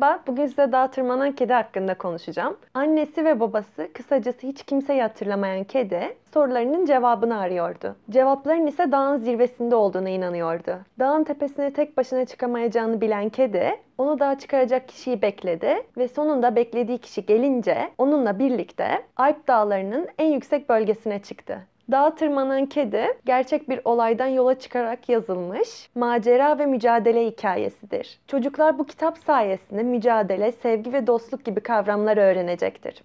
Merhaba, bugün size dağa tırmanan kedi hakkında konuşacağım. Annesi ve babası, kısacası hiç kimseyi hatırlamayan kedi, sorularının cevabını arıyordu. Cevapların ise dağın zirvesinde olduğuna inanıyordu. Dağın tepesine tek başına çıkamayacağını bilen kedi, onu dağa çıkaracak kişiyi bekledi ve sonunda beklediği kişi gelince onunla birlikte Alp dağlarının en yüksek bölgesine çıktı. Dağ tırmanan kedi gerçek bir olaydan yola çıkarak yazılmış macera ve mücadele hikayesidir. Çocuklar bu kitap sayesinde mücadele, sevgi ve dostluk gibi kavramlar öğrenecektir.